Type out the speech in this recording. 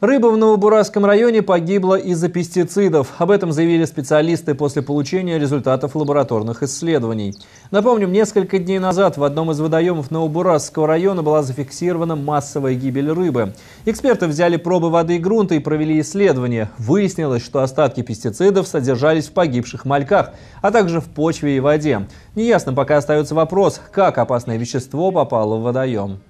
Рыба в Новобурасском районе погибла из-за пестицидов. Об этом заявили специалисты после получения результатов лабораторных исследований. Напомним, несколько дней назад в одном из водоемов Новобурасского района была зафиксирована массовая гибель рыбы. Эксперты взяли пробы воды и грунта и провели исследование. Выяснилось, что остатки пестицидов содержались в погибших мальках, а также в почве и воде. Неясно пока остается вопрос, как опасное вещество попало в водоем.